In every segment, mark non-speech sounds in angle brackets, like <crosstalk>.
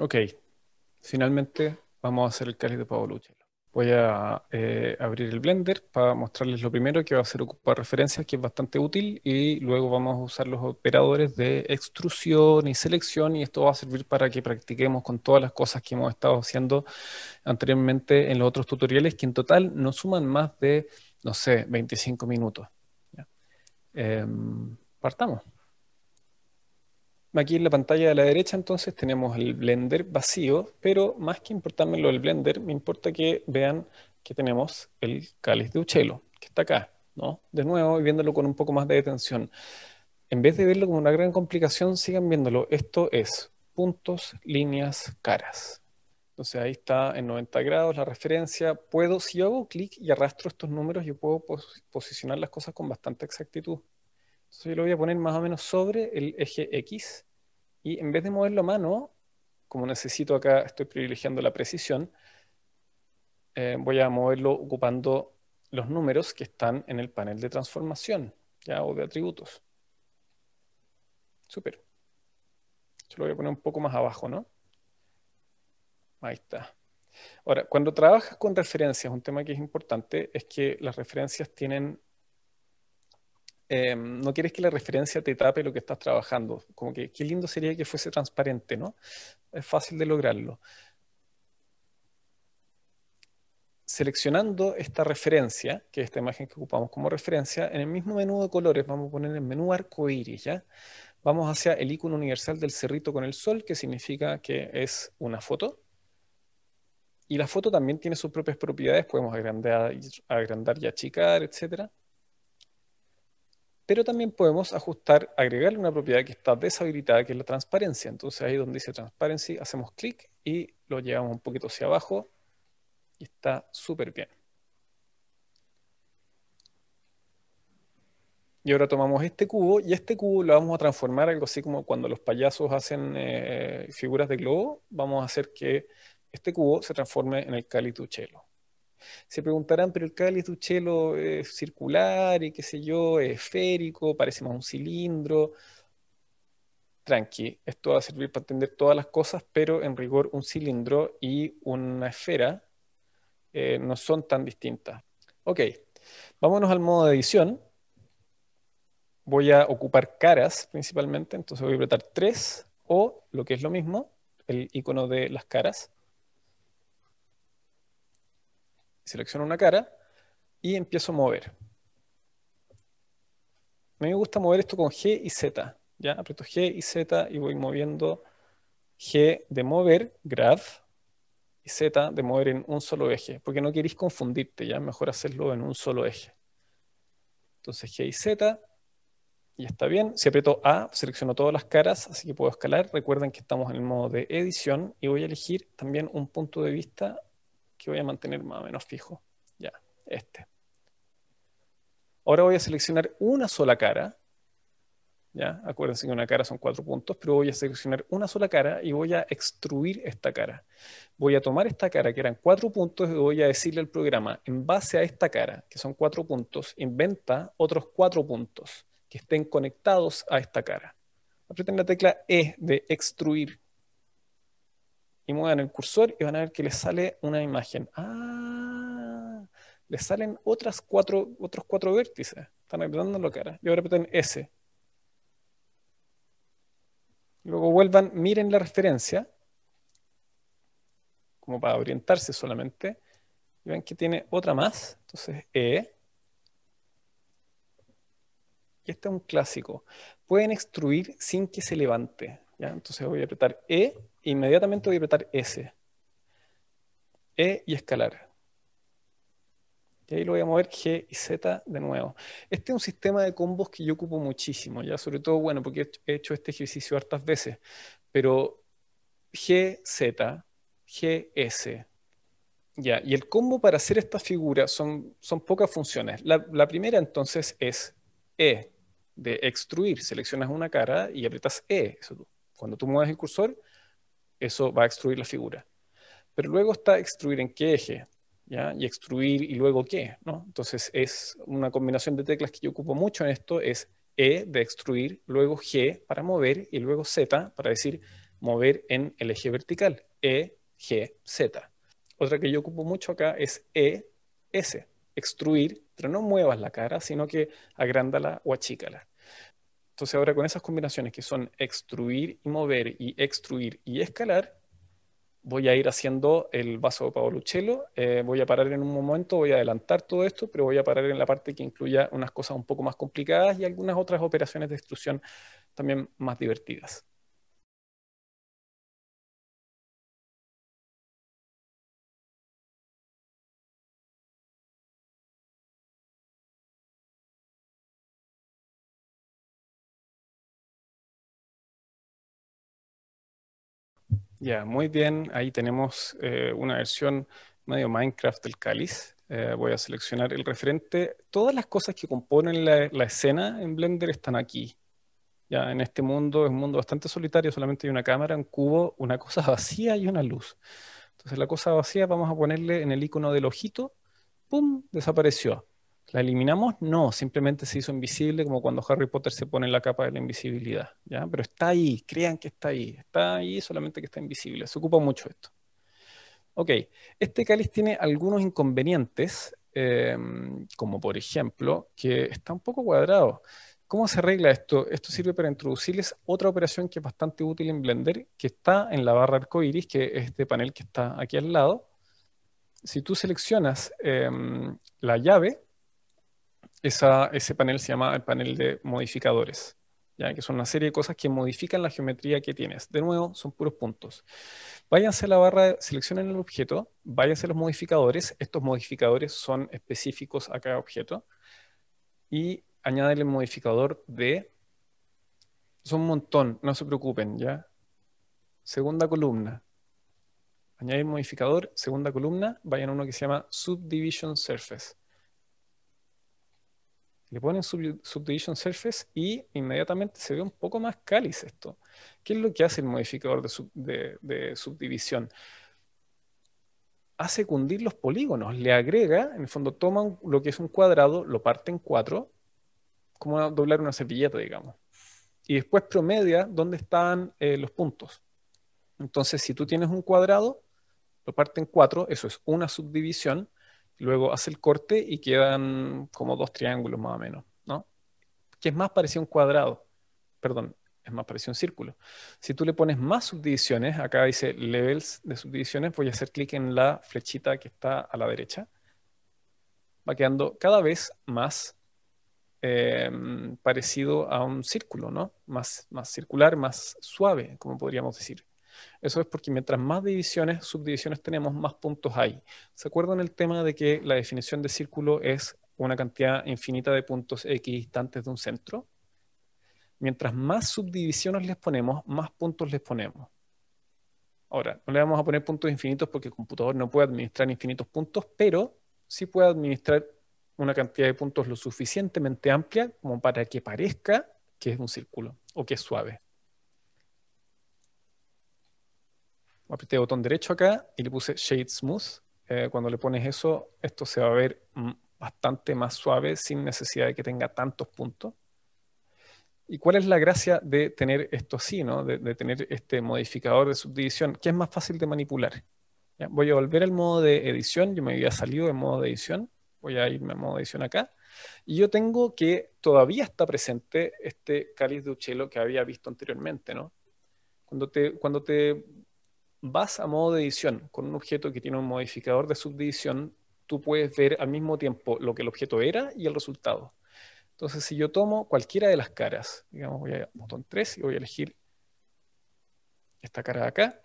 Ok, finalmente vamos a hacer el cáliz de Pablo Lucha. Voy a eh, abrir el Blender para mostrarles lo primero que va a ser ocupar referencias, que es bastante útil, y luego vamos a usar los operadores de extrusión y selección, y esto va a servir para que practiquemos con todas las cosas que hemos estado haciendo anteriormente en los otros tutoriales, que en total no suman más de, no sé, 25 minutos. Em, partamos. Aquí en la pantalla de la derecha entonces tenemos el Blender vacío, pero más que importarme lo del Blender, me importa que vean que tenemos el cáliz de Uchelo, que está acá, ¿no? De nuevo, viéndolo con un poco más de detención. En vez de verlo como una gran complicación, sigan viéndolo. Esto es puntos, líneas, caras. Entonces ahí está en 90 grados la referencia. Puedo, si hago clic y arrastro estos números, yo puedo posicionar las cosas con bastante exactitud yo lo voy a poner más o menos sobre el eje X y en vez de moverlo a mano, como necesito acá, estoy privilegiando la precisión, eh, voy a moverlo ocupando los números que están en el panel de transformación, ya, o de atributos. Súper. Yo lo voy a poner un poco más abajo, ¿no? Ahí está. Ahora, cuando trabajas con referencias, un tema que es importante es que las referencias tienen Em, no quieres que la referencia te tape lo que estás trabajando. Como que qué lindo sería que fuese transparente, ¿no? Es fácil de lograrlo. Seleccionando esta referencia, que es esta imagen que ocupamos como referencia, en el mismo menú de colores vamos a poner el menú arco iris, ¿ya? Vamos hacia el icono universal del cerrito con el sol, que significa que es una foto. Y la foto también tiene sus propias propiedades, podemos agrandar, agrandar y achicar, etcétera pero también podemos ajustar, agregarle una propiedad que está deshabilitada, que es la transparencia. Entonces ahí donde dice transparency, hacemos clic y lo llevamos un poquito hacia abajo y está súper bien. Y ahora tomamos este cubo y este cubo lo vamos a transformar algo así como cuando los payasos hacen eh, figuras de globo, vamos a hacer que este cubo se transforme en el Cali Tuchelo. Se preguntarán, pero el cáliz de Uchelo es circular y qué sé yo, es esférico, parece más un cilindro. Tranqui, esto va a servir para entender todas las cosas, pero en rigor un cilindro y una esfera eh, no son tan distintas. Ok, vámonos al modo de edición. Voy a ocupar caras principalmente, entonces voy a apretar tres o lo que es lo mismo, el icono de las caras selecciono una cara y empiezo a mover. A mí me gusta mover esto con G y Z. Ya aprieto G y Z y voy moviendo G de mover, graph, y Z de mover en un solo eje, porque no queréis confundirte, ya mejor hacerlo en un solo eje. Entonces G y Z, y está bien. Si aprieto A, selecciono todas las caras, así que puedo escalar. Recuerden que estamos en el modo de edición y voy a elegir también un punto de vista que voy a mantener más o menos fijo. Ya, este. Ahora voy a seleccionar una sola cara. Ya, acuérdense que una cara son cuatro puntos, pero voy a seleccionar una sola cara y voy a extruir esta cara. Voy a tomar esta cara, que eran cuatro puntos, y voy a decirle al programa, en base a esta cara, que son cuatro puntos, inventa otros cuatro puntos que estén conectados a esta cara. Apreten la tecla E de extruir y muevan el cursor y van a ver que les sale una imagen. Ah, les salen otras cuatro, otros cuatro vértices. Están apretando la cara. Y ahora apreten S. Luego vuelvan, miren la referencia, como para orientarse solamente, y ven que tiene otra más, entonces E. Y este es un clásico. Pueden extruir sin que se levante. ¿ya? Entonces voy a apretar E inmediatamente voy a apretar S, E y escalar. Y ahí lo voy a mover G y Z de nuevo. Este es un sistema de combos que yo ocupo muchísimo, ya sobre todo, bueno, porque he hecho este ejercicio hartas veces, pero G, Z, G, S. Ya, y el combo para hacer esta figura son, son pocas funciones. La, primera entonces es E, de extruir. Seleccionas una cara y apretas E. cuando tú mueves el cursor, eso va a extruir la figura. Pero luego está extruir en qué eje, ¿ya? Y extruir y luego qué, ¿no? Entonces es una combinación de teclas que yo ocupo mucho en esto, es E de extruir, luego G para mover y luego Z para decir mover en el eje vertical, E, G, Z. Otra que yo ocupo mucho acá es E, S, extruir, pero no muevas la cara, sino que agrándala o achícala. Entonces ahora con esas combinaciones que son extruir y mover y extruir y escalar, voy a ir haciendo el vaso de Paoluchelo. eh, voy a parar en un momento, voy a adelantar todo esto, pero voy a parar en la parte que incluya unas cosas un poco más complicadas y algunas otras operaciones de extrusión también más divertidas. Ya, muy bien. Ahí tenemos eh, una versión medio Minecraft del cáliz. Eh, voy a seleccionar el referente. Todas las cosas que componen la, la, escena en Blender están aquí. Ya, en este mundo es un mundo bastante solitario, solamente hay una cámara, un cubo, una cosa <laughs> vacía y una luz. Entonces la cosa vacía vamos a ponerle en el icono del ojito, ¡pum! desapareció. ¿La eliminamos? No, simplemente se hizo invisible como cuando Harry Potter se pone en la capa de la invisibilidad, ¿ya? Pero está ahí, crean que está ahí, está ahí solamente que está invisible, se ocupa mucho esto. Ok, este cáliz tiene algunos inconvenientes, eh, como por ejemplo que está un poco cuadrado. ¿Cómo se arregla esto? Esto sirve para introducirles otra operación que es bastante útil en Blender, que está en la barra arcoiris, que es este panel que está aquí al lado. Si tú seleccionas eh, la llave, ese panel se llama el panel de modificadores, ¿ya? que son una serie de cosas que modifican la geometría que tienes. De nuevo, son puros puntos. Váyanse a la barra, seleccionen el objeto, váyanse a los modificadores, estos modificadores son específicos a cada objeto, y añaden el modificador de, son un montón, no se preocupen, ¿ya? Segunda columna. Añadir modificador, segunda columna, vayan a uno que se llama Subdivision Surface le ponen Subdivision Surface y inmediatamente se ve un poco más cáliz esto. ¿Qué es lo que hace el modificador de, subdivisión? hace cundir los polígonos, le agrega, en el fondo toma lo que es un cuadrado, lo parte en cuatro, como doblar una servilleta, digamos. Y después promedia dónde están eh, los puntos. Entonces, si tú tienes un cuadrado, lo parte en cuatro, eso es una subdivisión, Luego hace el corte y quedan como dos triángulos más o menos, ¿no? Que es más parecido a un cuadrado, perdón, es más parecido a un círculo. Si tú le pones más subdivisiones, acá dice levels de subdivisiones, voy a hacer clic en la flechita que está a la derecha. Va quedando cada vez más em, parecido a un círculo, ¿no? Más, más circular, más suave, como podríamos decir. Eso es porque mientras más divisiones, subdivisiones tenemos, más puntos hay. ¿Se acuerdan el tema de que la definición de círculo es una cantidad infinita de puntos equidistantes de un centro? Mientras más subdivisiones les ponemos, más puntos les ponemos. Ahora, no le vamos a poner puntos infinitos porque el computador no puede administrar infinitos puntos, pero sí puede administrar una cantidad de puntos lo suficientemente amplia como para que parezca que es un círculo o que es suave. apreté botón derecho acá y le puse Shade Smooth. Eh, cuando le pones eso, esto se va a ver bastante más suave sin necesidad de que tenga tantos puntos. ¿Y cuál es la gracia de tener esto así, ¿no? de, tener este modificador de subdivisión, que es más fácil de manipular? Voy a volver al modo de edición, yo me había salido de modo de edición, voy a irme a modo de edición acá, y yo tengo que todavía está presente este cáliz de Uchelo que había visto anteriormente. ¿no? Cuando, te, cuando te vas a modo de edición con un objeto que tiene un modificador de subdivisión, tú puedes ver al mismo tiempo lo que el objeto era y el resultado. Entonces, si yo tomo cualquiera de las caras, digamos, voy a botón 3 y voy a elegir esta cara de acá.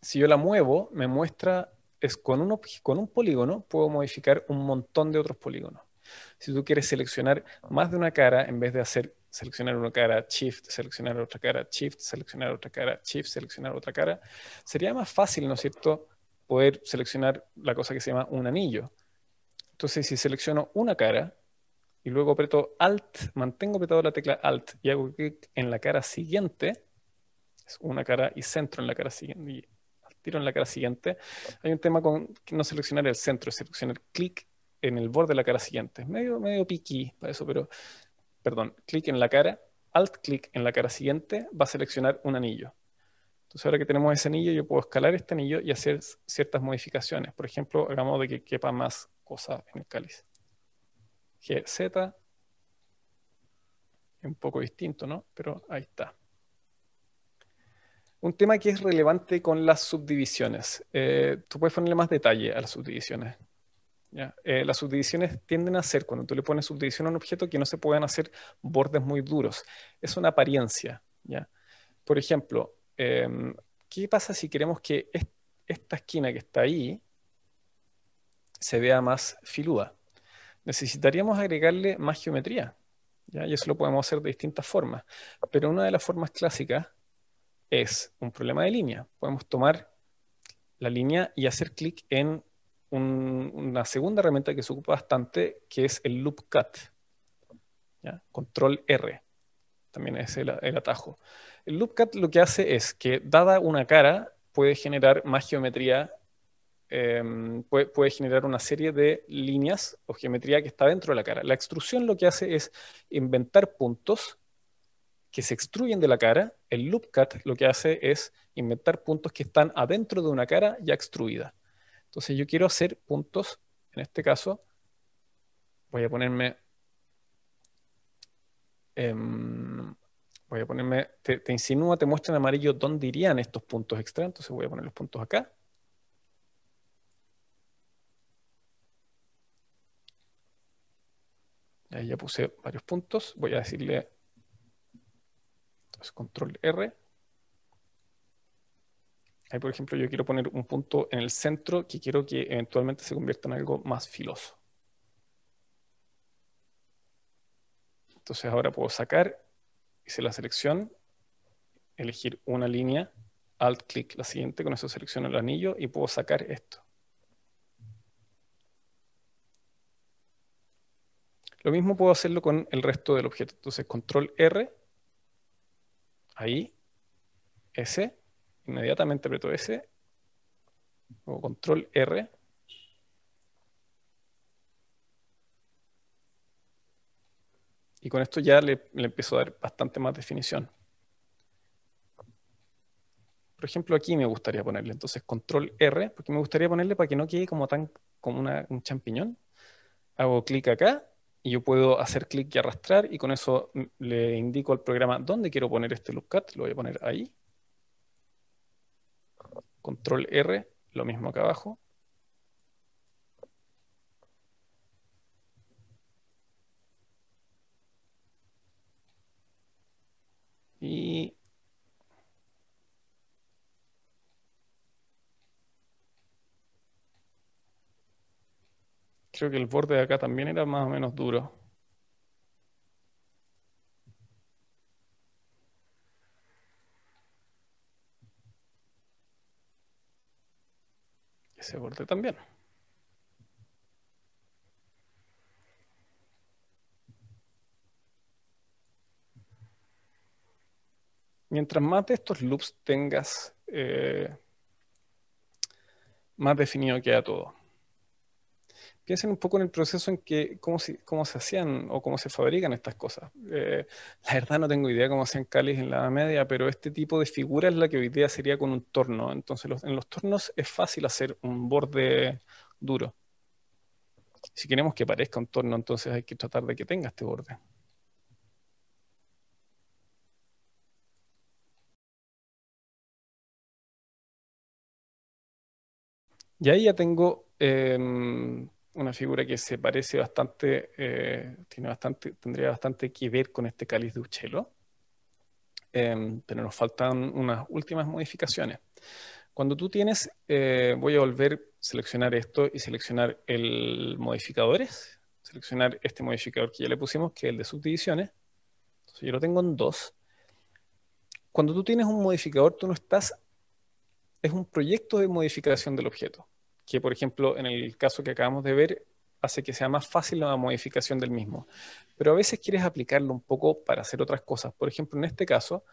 Si yo la muevo, me muestra, es con un, con un polígono puedo modificar un montón de otros polígonos. Si tú quieres seleccionar más de una cara, en vez de hacer seleccionar una cara, shift, seleccionar otra cara, shift, seleccionar otra cara, shift, seleccionar otra cara. Sería más fácil, ¿no es cierto?, poder seleccionar la cosa que se llama un anillo. Entonces, si selecciono una cara y luego aprieto Alt, mantengo apretado la tecla Alt y hago clic en la cara siguiente, es una cara y centro en la cara siguiente, y tiro en la cara siguiente, hay un tema con no seleccionar el centro, seleccionar clic en el borde de la cara siguiente. Medio, medio piqui para eso, pero perdón, clic en la cara, alt clic en la cara siguiente, va a seleccionar un anillo. Entonces ahora que tenemos ese anillo, yo puedo escalar este anillo y hacer ciertas modificaciones. Por ejemplo, hagamos de que quepa más cosas en el cáliz. GZ, un poco distinto, ¿no? Pero ahí está. Un tema que es relevante con las subdivisiones. Eh, tú puedes ponerle más detalle a las subdivisiones. Eh, las subdivisiones tienden a ser, cuando tú le pones subdivisión a un objeto, que no se pueden hacer bordes muy duros. Es una apariencia. ¿ya? Por ejemplo, em, ¿qué pasa si queremos que esta esquina que está ahí se vea más filuda? Necesitaríamos agregarle más geometría. ¿ya? Y eso lo podemos hacer de distintas formas. Pero una de las formas clásicas es un problema de línea. Podemos tomar la línea y hacer clic en una segunda herramienta que se ocupa bastante, que es el loop cut. Control R, también es el, atajo. El loop cut lo que hace es que, dada una cara, puede generar más geometría em, puede, puede, generar una serie de líneas o geometría que está dentro de la cara. La extrusión lo que hace es inventar puntos que se extruyen de la cara. El loop cut lo que hace es inventar puntos que están adentro de una cara ya extruida. Entonces yo quiero hacer puntos, en este caso, voy a ponerme, em, voy a ponerme, te, te, insinúa, te muestra en amarillo dónde irían estos puntos extra, entonces voy a poner los puntos acá. Ahí ya puse varios puntos, voy a decirle, entonces control R, Ahí, por ejemplo, yo quiero poner un punto en el centro que quiero que eventualmente se convierta en algo más filoso. Entonces ahora puedo sacar, hice la selección, elegir una línea, alt clic la siguiente, con eso selecciono el anillo y puedo sacar esto. Lo mismo puedo hacerlo con el resto del objeto. Entonces control R, ahí, S, inmediatamente aprieto S o control R. Y con esto ya le, empiezo a dar bastante más definición. Por ejemplo, aquí me gustaría ponerle entonces control R, porque me gustaría ponerle para que no quede como tan como un champiñón. Hago clic acá y yo puedo hacer clic y arrastrar y con eso le indico al programa dónde quiero poner este cut, lo voy a poner ahí control R, lo mismo acá abajo. Y creo que el borde de acá también era más o menos duro. se borde también. Mientras más de estos loops tengas, eh, más definido queda todo piensen un poco en el proceso en que, cómo se, hacían o cómo se fabrican estas cosas. Eh, la verdad no tengo idea cómo hacían cáliz en la Edad Media, pero este tipo de figura es la que hoy día sería con un torno. Entonces en los tornos es fácil hacer un borde duro. Si queremos que parezca un torno, entonces hay que tratar de que tenga este borde. Y ahí ya tengo em, una figura que se parece bastante, eh, tiene bastante, tendría bastante que ver con este cáliz de Uchelo, em, pero nos faltan unas últimas modificaciones. Cuando tú tienes, eh, voy a volver a seleccionar esto y seleccionar el modificadores, seleccionar este modificador que ya le pusimos, que es el de subdivisiones. yo lo tengo en dos. Cuando tú tienes un modificador, tú no estás, es un proyecto de modificación del objeto que, por ejemplo, en el caso que acabamos de ver, hace que sea más fácil la modificación del mismo. Pero a veces quieres aplicarlo un poco para hacer otras cosas. Por ejemplo, en este caso,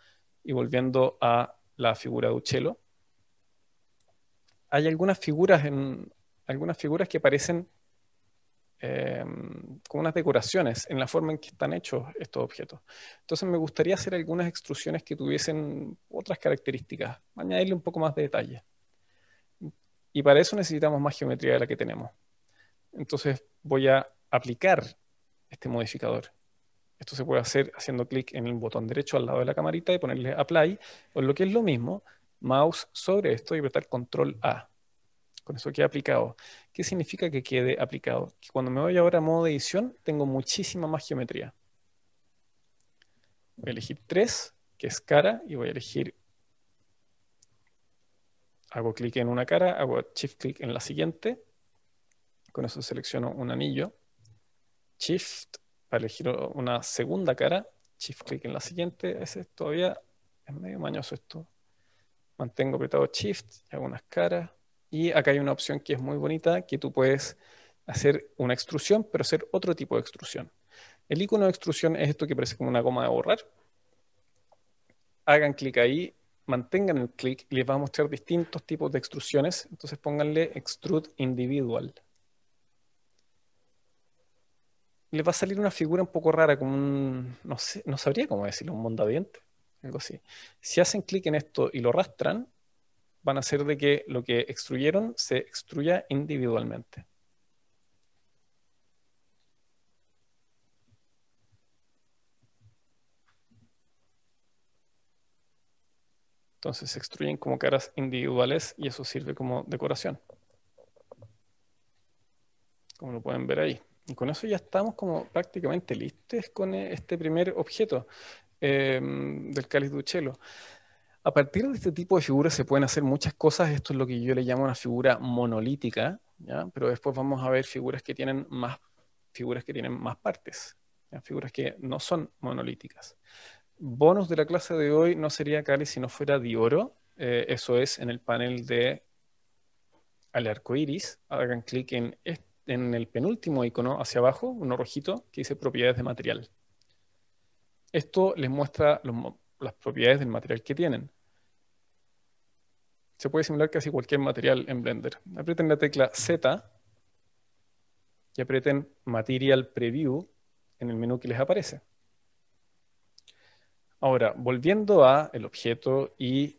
y volviendo a la figura de Uchelo, hay algunas figuras, en, algunas figuras que parecen con em, como unas decoraciones en la forma en que están hechos estos objetos. Entonces me gustaría hacer algunas extrusiones que tuviesen otras características, añadirle un poco más de detalle. Y para eso necesitamos más geometría de la que tenemos. Entonces voy a aplicar este modificador. Esto se puede hacer haciendo clic en el botón derecho al lado de la camarita y ponerle Apply, o lo que es lo mismo, mouse sobre esto y apretar Control A. Con eso queda aplicado. ¿Qué significa que quede aplicado? Que cuando me voy ahora a modo de edición, tengo muchísima más geometría. Voy a elegir 3, que es cara, y voy a elegir hago clic en una cara, hago shift clic en la siguiente. Con eso selecciono un anillo. Shift para elegir una segunda cara. Shift clic en la siguiente. Ese todavía es medio mañoso esto. Mantengo apretado Shift, hago unas caras. Y acá hay una opción que es muy bonita, que tú puedes hacer una extrusión, pero hacer otro tipo de extrusión. El icono de extrusión es esto que parece como una goma de borrar. Hagan clic ahí mantengan el clic y les va a mostrar distintos tipos de extrusiones. Entonces pónganle extrude individual. Les va a salir una figura un poco rara, como un, no, sé, no sabría cómo decirlo, un mondadiente, algo así. Si hacen clic en esto y lo arrastran van a hacer de que lo que extruyeron se extruya individualmente. Entonces se extruyen como caras individuales y eso sirve como decoración. Como lo pueden ver ahí. Y con eso ya estamos como prácticamente listos con e, este primer objeto em, del cáliz de A partir de este tipo de figuras se pueden hacer muchas cosas. Esto es lo que yo le llamo una figura monolítica, ¿ya? pero después vamos a ver figuras que tienen más, figuras que tienen más partes, figuras que no son monolíticas bonus de la clase de hoy no sería Cali si no fuera de oro, eh, eso es en el panel de al arco iris. Hagan clic en, en el penúltimo icono hacia abajo, uno rojito, que dice propiedades de material. Esto les muestra las propiedades del material que tienen. Se puede simular casi cualquier material en Blender. Aprieten la tecla Z y aprieten Material Preview en el menú que les aparece. Ahora, volviendo a el objeto y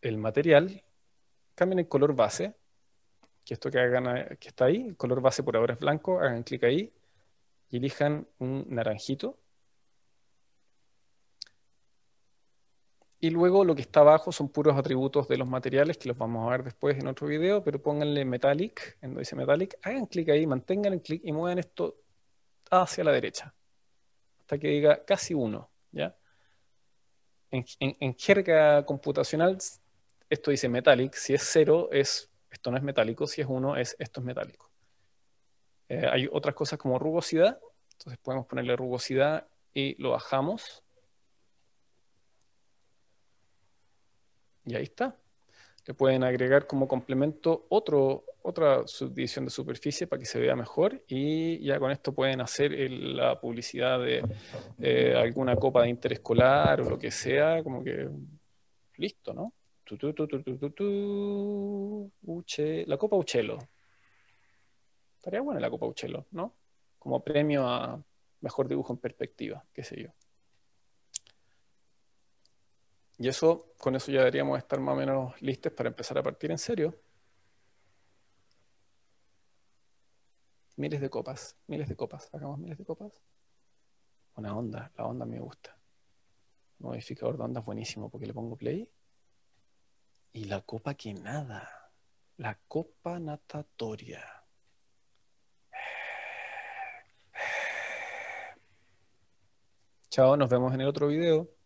el material, cambien el color base, que esto que hagan, eh, que está ahí, el color base por ahora es blanco, hagan clic ahí y elijan un naranjito. Y luego lo que está abajo son puros atributos de los materiales que los vamos a ver después en otro video, pero pónganle metallic, en donde dice metallic, hagan clic ahí, mantengan el clic y muevan esto hacia la derecha, hasta que diga casi uno, ¿ya? en, jerga computacional, esto dice metallic. Si es cero, es esto no es metálico. Si es uno, es esto es metálico. Eh, hay otras cosas como rugosidad. Entonces podemos ponerle rugosidad y lo bajamos. Y ahí está. Le pueden agregar como complemento otro otra subdivisión de superficie para que se vea mejor y ya con esto pueden hacer la publicidad de eh, alguna copa de interescolar o lo que sea, como que listo, ¿no? Tu, tu, tu, la copa Uchelo. Estaría buena la copa Uchelo, ¿no? Como premio a mejor dibujo en perspectiva, qué sé yo. Y eso, con eso ya deberíamos estar más o menos listos para empezar a partir en serio. miles de copas, miles de copas, hagamos miles de copas. Una onda, la onda me gusta. Modificador de onda es buenísimo porque le pongo play. Y la copa que nada, la copa natatoria. Chao, nos vemos en el otro video.